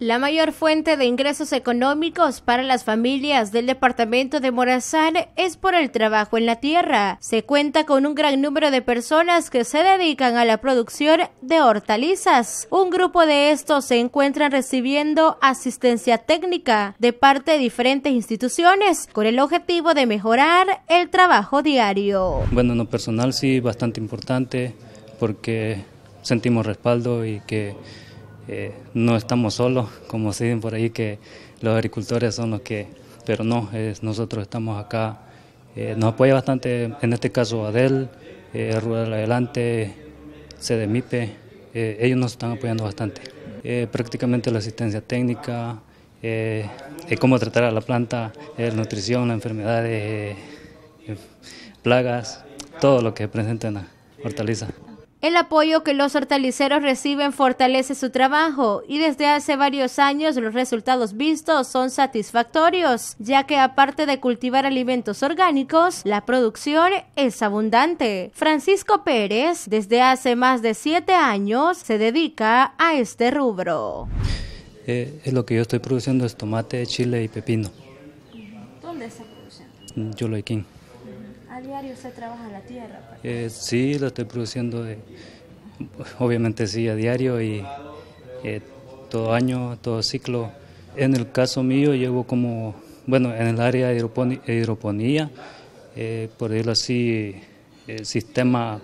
La mayor fuente de ingresos económicos para las familias del departamento de Morazán es por el trabajo en la tierra. Se cuenta con un gran número de personas que se dedican a la producción de hortalizas. Un grupo de estos se encuentran recibiendo asistencia técnica de parte de diferentes instituciones con el objetivo de mejorar el trabajo diario. Bueno, en lo personal sí, bastante importante porque sentimos respaldo y que eh, no estamos solos, como se dicen por ahí que los agricultores son los que, pero no, nosotros estamos acá, eh, nos apoya bastante, en este caso Adel, eh, Rural Adelante, CDMIPE, ellos nos están apoyando bastante. prácticamente la asistencia técnica, cómo tratar a la planta, la nutrición, las enfermedades, plagas, todo lo que presenta en la hortaliza. El apoyo que los hortalizeros reciben fortalece su trabajo y desde hace varios años los resultados vistos son satisfactorios, ya que aparte de cultivar alimentos orgánicos, la producción es abundante. Francisco Pérez, desde hace más de siete años, se dedica a este rubro. Eh, es lo que yo estoy produciendo es tomate, chile y pepino. ¿Dónde está produciendo? Yoloiquín diario trabaja la tierra? Pues. Eh, sí, lo estoy produciendo, eh, obviamente sí, a diario y eh, todo año, todo ciclo. En el caso mío llevo como, bueno, en el área de hidroponía, eh, por decirlo así, el sistema,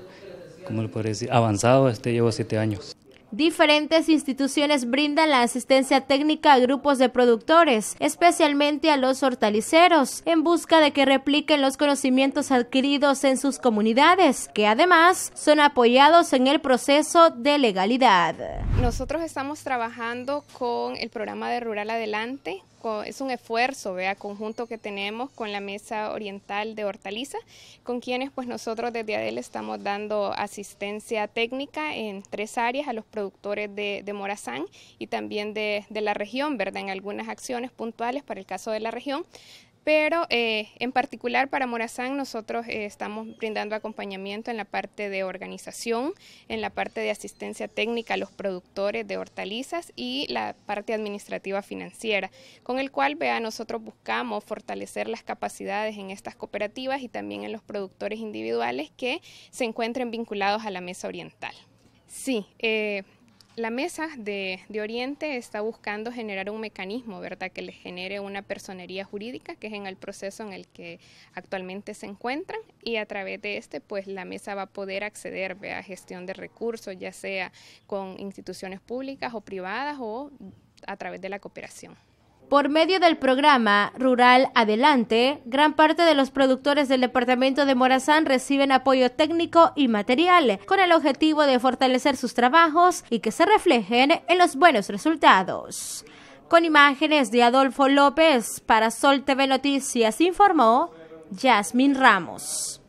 como le podría decir? Avanzado, este llevo siete años. Diferentes instituciones brindan la asistencia técnica a grupos de productores, especialmente a los hortaliceros, en busca de que repliquen los conocimientos adquiridos en sus comunidades, que además son apoyados en el proceso de legalidad. Nosotros estamos trabajando con el programa de Rural Adelante es un esfuerzo ¿vea? conjunto que tenemos con la Mesa Oriental de Hortaliza, con quienes pues nosotros desde ADEL estamos dando asistencia técnica en tres áreas a los productores de, Morazán y también de, de la región, ¿verdad? En algunas acciones puntuales para el caso de la región pero eh, en particular para Morazán nosotros eh, estamos brindando acompañamiento en la parte de organización, en la parte de asistencia técnica a los productores de hortalizas y la parte administrativa financiera, con el cual vea nosotros buscamos fortalecer las capacidades en estas cooperativas y también en los productores individuales que se encuentren vinculados a la mesa oriental. Sí, eh, la mesa de, Oriente está buscando generar un mecanismo, ¿verdad?, que le genere una personería jurídica, que es en el proceso en el que actualmente se encuentran, y a través de este, pues la mesa va a poder acceder a gestión de recursos, ya sea con instituciones públicas o privadas o a través de la cooperación. Por medio del programa Rural Adelante, gran parte de los productores del departamento de Morazán reciben apoyo técnico y material con el objetivo de fortalecer sus trabajos y que se reflejen en los buenos resultados. Con imágenes de Adolfo López para Sol TV Noticias informó Yasmín Ramos.